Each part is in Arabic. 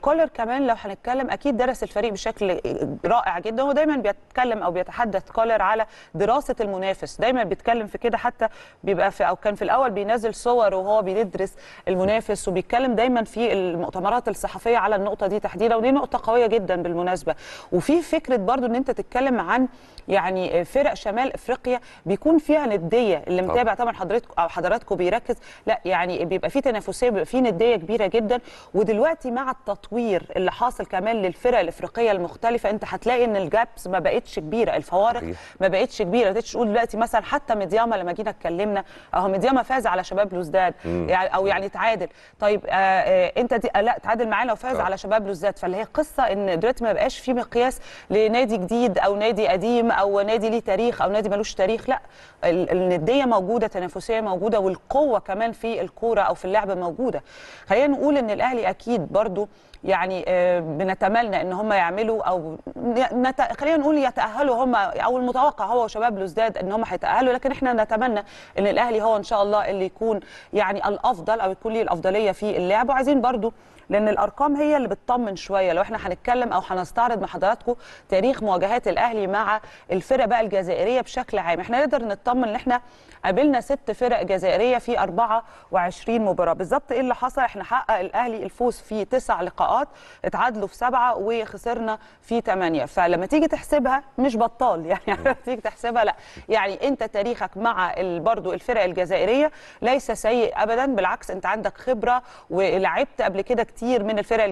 كولر كمان لو هنتكلم اكيد درس الفريق بشكل رائع جدا هو دايما بيتكلم او بيتحدث كولر على دراسه المنافس دايما بيتكلم في كده حتى بيبقى في او كان في الاول بينزل صور وهو بيدرس المنافس وبيتكلم دايما في المؤتمرات الصحفيه على النقطه دي تحديدا ودي نقطه قويه جدا بالمناسبه وفي فكره برضو ان انت تتكلم عن يعني فرق شمال افريقيا بيكون فيها نديه اللي متابع طبعا حضرتك او حضراتكم بيركز لا يعني بيبقى في تنافسيه بيبقى في نديه كبيره جدا ودلوقتي مع التص... التطوير اللي حاصل كمان للفرق الافريقيه المختلفه انت هتلاقي ان الجابس ما بقتش كبيره الفوارق ما بقتش كبيره ما تقول دلوقتي مثلا حتى ميدياما لما جينا اتكلمنا اهو ميدياما فاز على شباب لوزداد يعني او يعني تعادل طيب آه،, آه انت دي لا تعادل معانا وفاز على شباب لوزداد فاللي هي قصه ان دلوقتي ما بقاش في مقياس لنادي جديد او نادي قديم او نادي ليه تاريخ او نادي ملوش تاريخ لا النديه موجوده تنافسيه موجوده والقوه كمان في الكوره او في اللعب موجوده خلينا نقول ان الاهلي اكيد برضو يعني آه، بنتمنى ان هم يعملوا او نت... خلينا نقول يتاهلوا هم او المتوقع هو وشباب لوزداد ان هم هيتاهلوا لكن احنا نتمنى ان الاهلي هو ان شاء الله اللي يكون يعني الافضل او يكون ليه الافضليه في اللعب وعايزين برضو لان الارقام هي اللي بتطمن شويه لو احنا هنتكلم او هنستعرض مع حضراتكم تاريخ مواجهات الاهلي مع الفرق بقى الجزائريه بشكل عام احنا نقدر نطمن ان احنا قابلنا ست فرق جزائريه في 24 مباراه بالظبط ايه اللي حصل احنا حقق الاهلي الفوز في تسع لقاءات اتعادلوا في سبعه وخسرنا في ثمانيه فلما تيجي تحسبها مش بطال يعني تيجي تحسبها لا يعني انت تاريخك مع برضو الفرق الجزائريه ليس سيء ابدا بالعكس انت عندك خبره ولعبت قبل كده كتير من الفرق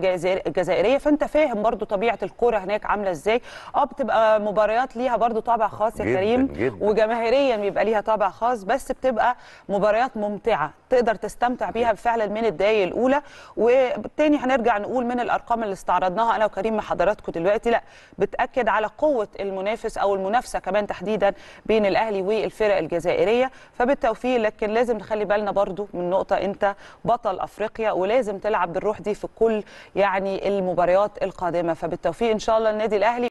الجزائريه فانت فاهم برضو طبيعه الكوره هناك عامله ازاي اه بتبقى مباريات ليها برضو طابع خاص يا كريم وجماهيريا بيبقى ليها طابع خاص بس بتبقى مباريات ممتعه تقدر تستمتع بيها فعلا من الدقايق الاولى وبالتاني هنرجع نقول من الارقام اللي استعرضناها انا وكريم مع حضراتكم دلوقتي لا بتاكد على قوه المنافس او المنافسه كمان تحديدا بين الاهلي والفرق الجزائريه فبالتوفيق لكن لازم نخلي بالنا برضو من نقطه انت بطل افريقيا ولازم تلعب بالروح دي في كل يعني المباريات القادمه فبالتوفيق ان شاء الله النادي الاهلي